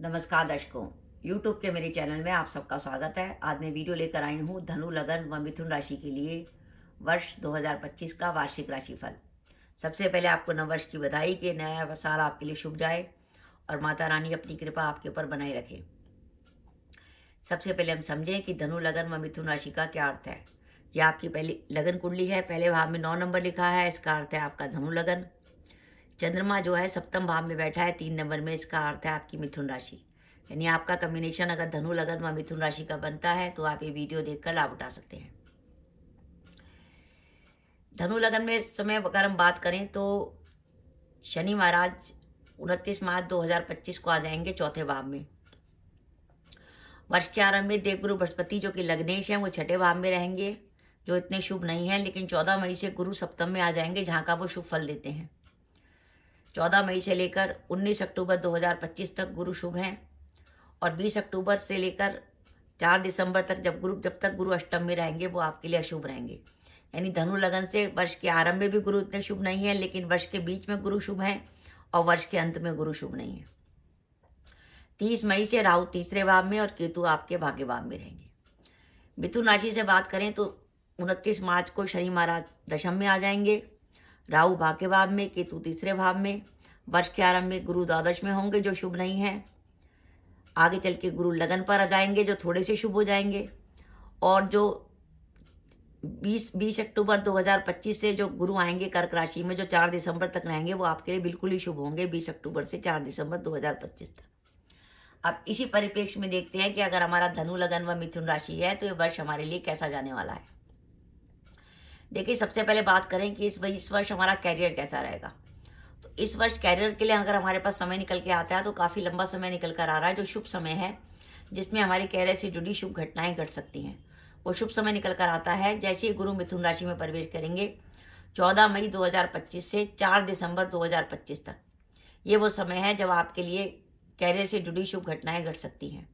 नमस्कार दर्शकों यूट्यूब के मेरे चैनल में आप सबका स्वागत है आज मैं वीडियो लेकर आई हूँ धनु लगन व मिथुन राशि के लिए वर्ष 2025 का वार्षिक राशिफल सबसे पहले आपको नववर्ष की बधाई के नया साल आपके लिए शुभ जाए और माता रानी अपनी कृपा आपके ऊपर बनाए रखे सबसे पहले हम समझें कि धनु लगन व मिथुन राशि का क्या अर्थ है यह आपकी पहली लगन कुंडली है पहले भाव में नौ नंबर लिखा है इसका अर्थ है आपका धनु लगन चंद्रमा जो है सप्तम भाव में बैठा है तीन नंबर में इसका अर्थ है आपकी मिथुन राशि यानी आपका कम्बिनेशन अगर धनु लगन व मिथुन राशि का बनता है तो आप ये वीडियो देखकर लाभ उठा सकते हैं धनु लगन में समय अगर हम बात करें तो शनि महाराज उनतीस मार्च 2025 को आ जाएंगे चौथे भाव में वर्ष के आरंभ में देवगुरु बृहस्पति जो कि लग्नेश हैं वो छठे भाव में रहेंगे जो इतने शुभ नहीं हैं लेकिन चौदह मई से गुरु सप्तम में आ जाएंगे जहाँ का वो शुभ फल देते हैं 14 मई से लेकर 19 अक्टूबर 2025 तक गुरु शुभ हैं और 20 अक्टूबर से लेकर 4 दिसंबर तक जब गुरु जब तक गुरु अष्टम में रहेंगे वो आपके लिए अशुभ रहेंगे यानी धनु लगन से वर्ष के आरंभ में भी गुरु इतने शुभ नहीं है लेकिन वर्ष के बीच में गुरु शुभ हैं और वर्ष के अंत में गुरु शुभ नहीं है तीस मई से राहु तीसरे भाव में और केतु आपके भाग्य भाव में रहेंगे मिथुन राशि से बात करें तो उनतीस मार्च को शनि महाराज दशम में आ जाएंगे राहु भाग्य भाव में केतु तीसरे भाव में वर्ष के आरंभ में गुरु द्वादश में होंगे जो शुभ नहीं है आगे चल के गुरु लगन पर आ जाएंगे जो थोड़े से शुभ हो जाएंगे और जो 20 बीस अक्टूबर 2025 से जो गुरु आएंगे कर्क राशि में जो 4 दिसंबर तक रहेंगे वो आपके लिए बिल्कुल ही शुभ होंगे 20 अक्टूबर से 4 दिसंबर 2025 तक अब इसी परिप्रेक्ष्य में देखते हैं कि अगर हमारा धनु लगन व मिथुन राशि है तो ये वर्ष हमारे लिए कैसा जाने वाला है देखिए सबसे पहले बात करें कि इस इस वर्ष हमारा कैरियर कैसा रहेगा तो इस वर्ष कैरियर के लिए अगर हमारे पास समय निकल के आता है तो काफ़ी लंबा समय निकल कर आ रहा है जो शुभ समय है जिसमें हमारे कैरियर से जुड़ी शुभ घटनाएं घट सकती हैं वो शुभ समय निकल कर आता है जैसे ही गुरु मिथुन राशि में प्रवेश करेंगे 14 मई 2025 से 4 दिसंबर 2025 तक ये वो समय है जब आपके लिए कैरियर से जुड़ी शुभ घटनाएं घट सकती हैं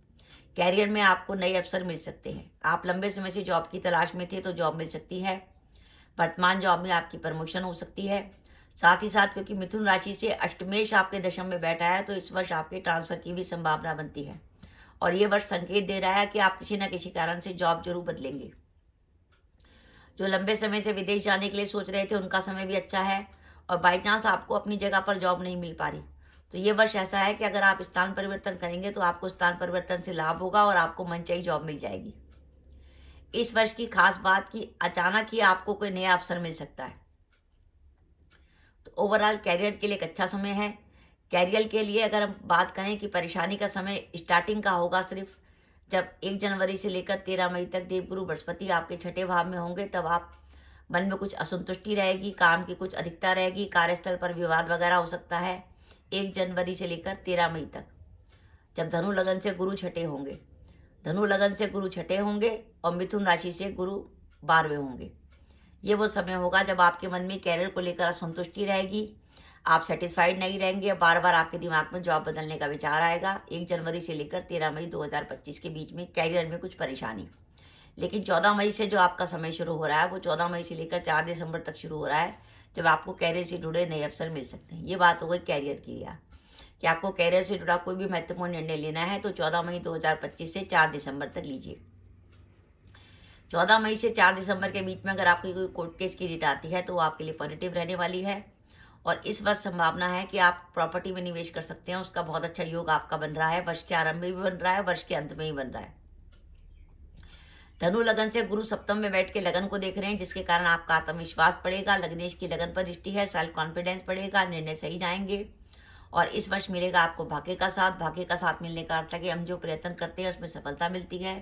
कैरियर में आपको नए अवसर मिल सकते हैं आप लंबे समय से जॉब की तलाश में थे तो जॉब मिल सकती है वर्तमान जॉब में आपकी प्रमोशन हो सकती है साथ ही साथ क्योंकि मिथुन राशि से अष्टमेश आपके दशम में बैठा है तो इस वर्ष आपके ट्रांसफर की भी संभावना बनती है और ये वर्ष संकेत दे रहा है कि आप किसी न किसी कारण से जॉब जरूर बदलेंगे जो लंबे समय से विदेश जाने के लिए सोच रहे थे उनका समय भी अच्छा है और बाई चांस आपको अपनी जगह पर जॉब नहीं मिल पा रही तो ये वर्ष ऐसा है कि अगर आप स्थान परिवर्तन करेंगे तो आपको स्थान परिवर्तन से लाभ होगा और आपको मनचाही जॉब मिल जाएगी इस वर्ष की खास बात की अचानक ही आपको कोई नया अवसर मिल सकता है तो ओवरऑल कैरियर के लिए एक अच्छा समय है कैरियर के लिए अगर हम बात करें कि परेशानी का समय स्टार्टिंग का होगा सिर्फ जब एक जनवरी से लेकर तेरह मई तक देवगुरु बृहस्पति आपके छठे भाव में होंगे तब आप मन में कुछ असंतुष्टि रहेगी काम की कुछ अधिकता रहेगी कार्यस्थल पर विवाद वगैरह हो सकता है एक जनवरी से लेकर तेरह मई तक जब धनु लगन से गुरु छठे होंगे धनु लगन से गुरु छठे होंगे और मिथुन राशि से गुरु बारहवें होंगे ये वो समय होगा जब आपके मन में कैरियर को लेकर असंतुष्टि रहेगी आप सेटिस्फाइड नहीं रहेंगे बार बार आपके दिमाग में जॉब बदलने का विचार आएगा एक जनवरी से लेकर तेरह मई दो के बीच में कैरियर में कुछ परेशानी लेकिन चौदह मई से जो आपका समय शुरू हो रहा है वो चौदह मई से लेकर चार दिसंबर तक शुरू हो रहा है जब आपको कैरियर से जुड़े नए अवसर मिल सकते हैं ये बात हो गई कैरियर की यार कि आपको कैरियर से जुड़ा कोई भी महत्वपूर्ण निर्णय लेना है तो 14 मई 2025 से 4 दिसंबर तक लीजिए 14 मई से 4 दिसंबर के बीच में अगर आपकी कोई कोर्ट केस की डेट आती है तो वो आपके लिए पॉजिटिव रहने वाली है और इस बार संभावना है कि आप प्रॉपर्टी में निवेश कर सकते हैं उसका बहुत अच्छा योग आपका बन रहा है वर्ष के आरंभ में भी बन रहा है वर्ष के अंत में ही बन रहा है धनु लगन से गुरु सप्तम में बैठ के लगन को देख रहे हैं जिसके कारण आपका आत्मविश्वास पड़ेगा लग्नेश की लगन पर दृष्टि है सेल्फ कॉन्फिडेंस पड़ेगा निर्णय सही जाएंगे और इस वर्ष मिलेगा आपको भाग्य का साथ भाग्य का साथ मिलने का अर्थ है कि हम जो प्रयत्न करते हैं उसमें सफलता मिलती है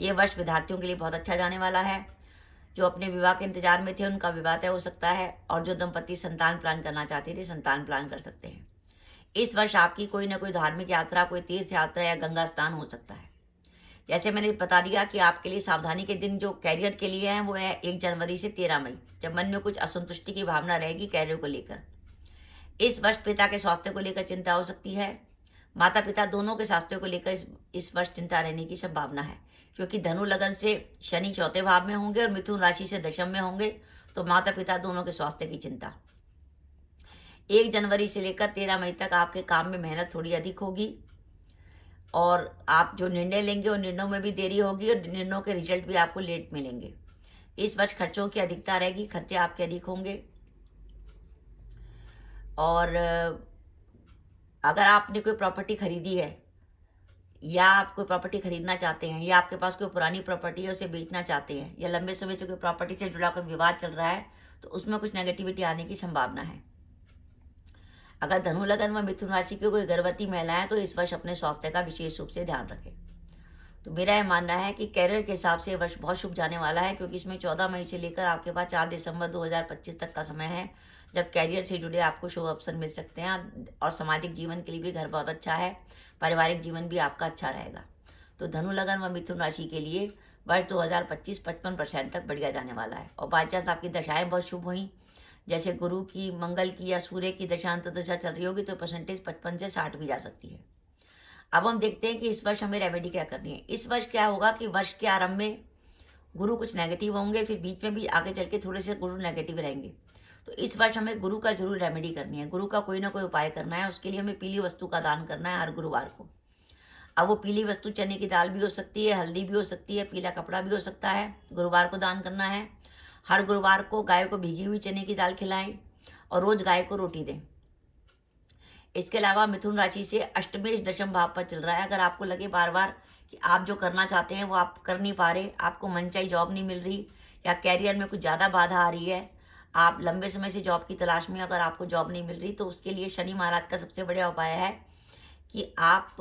ये वर्ष विद्यार्थियों के लिए बहुत अच्छा जाने वाला है जो अपने विवाह के इंतजार में थे उनका विवाह तय हो सकता है और जो दंपति संतान प्लान करना चाहते थे संतान प्लान कर सकते हैं इस वर्ष आपकी कोई ना कोई धार्मिक यात्रा कोई तीर्थ यात्रा या गंगा स्नान हो सकता है जैसे मैंने बता दिया कि आपके लिए सावधानी के दिन जो कैरियर के लिए हैं वो है एक जनवरी से तेरह मई जब मन में कुछ असंतुष्टि की भावना रहेगी कैरियर को लेकर इस वर्ष पिता के स्वास्थ्य को लेकर चिंता हो सकती है माता पिता दोनों के स्वास्थ्य को लेकर इस इस वर्ष चिंता रहने की संभावना है क्योंकि धनु लगन से शनि चौथे भाव में होंगे और मिथुन राशि से दशम में होंगे तो माता पिता दोनों के स्वास्थ्य की चिंता एक जनवरी से लेकर तेरह मई तक आपके काम में मेहनत थोड़ी अधिक होगी और आप जो निर्णय लेंगे उन निर्णयों में भी देरी होगी और निर्णयों के रिजल्ट भी आपको लेट मिलेंगे इस वर्ष खर्चों की अधिकता रहेगी खर्चे आपके अधिक होंगे और अगर आपने कोई प्रॉपर्टी खरीदी है या आप कोई प्रॉपर्टी खरीदना चाहते हैं या आपके पास कोई पुरानी प्रॉपर्टी है उसे बेचना चाहते हैं या लंबे समय से कोई प्रॉपर्टी से जुड़ा कोई विवाद चल रहा है तो उसमें कुछ नेगेटिविटी आने की संभावना है अगर धनु लगन व मिथुन राशि की कोई गर्भवती महिलाएं तो इस वर्ष अपने स्वास्थ्य का विशेष रूप से ध्यान रखें तो मेरा यह मानना है कि कैरियर के हिसाब से वर्ष बहुत शुभ जाने वाला है क्योंकि इसमें चौदह मई से लेकर आपके पास चार दिसंबर 2025 तक का समय है जब कैरियर से जुड़े आपको शुभ अवसर मिल सकते हैं और सामाजिक जीवन के लिए भी घर बहुत अच्छा है पारिवारिक जीवन भी आपका अच्छा रहेगा तो धनु लगन व मिथुन राशि के लिए वर्ष 2025 पचपन परसेंट तक बढ़िया जाने वाला है और बाई आपकी दशाएं बहुत शुभ हुई जैसे गुरु की मंगल की या सूर्य की दशांत दशा चल रही होगी तो परसेंटेज पचपन से साठ भी जा सकती है अब हम देखते हैं कि इस वर्ष हमें रेमेडी क्या करनी है इस वर्ष क्या होगा कि वर्ष के आरंभ में गुरु कुछ नेगेटिव होंगे फिर बीच में भी आगे चल के थोड़े से गुरु नेगेटिव रहेंगे तो इस वर्ष हमें गुरु का जरूर रेमेडी करनी है गुरु का कोई ना कोई उपाय करना है उसके लिए हमें पीली वस्तु का दान करना है हर गुरुवार को अब वो पीली वस्तु चने की दाल भी हो सकती है हल्दी भी हो सकती है पीला कपड़ा भी हो सकता है गुरुवार को दान करना है हर गुरुवार को गाय को भीगी हुई चने की दाल खिलाएं और रोज़ गाय को रोटी दें इसके अलावा मिथुन राशि से अष्टमेश दशम भाव पर चल रहा है अगर आपको लगे बार बार कि आप जो करना चाहते हैं वो आप कर नहीं पा रहे आपको मनचाही जॉब नहीं मिल रही या कैरियर में कुछ ज़्यादा बाधा आ रही है आप लंबे समय से जॉब की तलाश में अगर आपको जॉब नहीं मिल रही तो उसके लिए शनि महाराज का सबसे बढ़िया उपाय है कि आप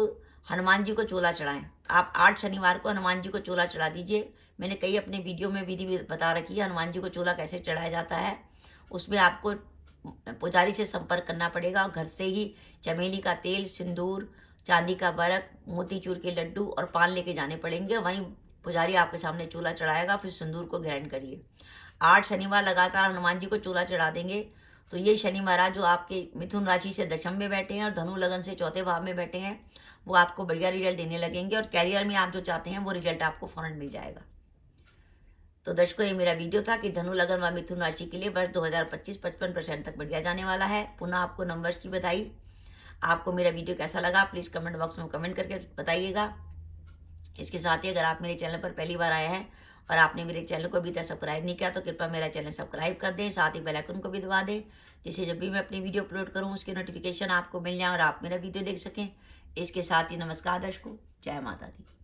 हनुमान जी को चोला चढ़ाएं आप आठ शनिवार को हनुमान जी को चोला चढ़ा दीजिए मैंने कई अपने वीडियो में विधि बता रखी है हनुमान जी को चोला कैसे चढ़ाया जाता है उसमें आपको तो पुजारी से संपर्क करना पड़ेगा और घर से ही चमेली का तेल सिंदूर चांदी का बरक मोतीचूर के लड्डू और पान लेके जाने पड़ेंगे वहीं पुजारी आपके सामने चूल्हा चढ़ाएगा फिर सिंदूर को ग्रहण करिए आठ शनिवार लगातार हनुमान जी को चूल्हा चढ़ा देंगे तो ये शनि महाराज जो आपके मिथुन राशि से दशम में बैठे हैं और धनु लगन से चौथे भाव में बैठे हैं वो आपको बढ़िया रिजल्ट देने लगेंगे और कैरियर में आप जो चाहते हैं वो रिजल्ट आपको फौरन मिल जाएगा तो दर्शकों ये मेरा वीडियो था कि धनु लगन व मिथुन राशि के लिए वर्ष 2025 55 परसेंट तक बढ़िया जाने वाला है पुनः आपको नंबर्स की बधाई आपको मेरा वीडियो कैसा लगा प्लीज़ कमेंट बॉक्स में कमेंट करके बताइएगा इसके साथ ही अगर आप मेरे चैनल पर पहली बार आए हैं और आपने मेरे चैनल को अभी तक सब्सक्राइब नहीं किया तो कृपया मेरा चैनल सब्सक्राइब कर दें साथ ही बेलाइकन को भी दबा दें जिससे जब भी मैं अपनी वीडियो अपलोड करूँ उसकी नोटिफिकेशन आपको मिल जाए और आप मेरा वीडियो देख सकें इसके साथ ही नमस्कार दर्शकों जय माता दी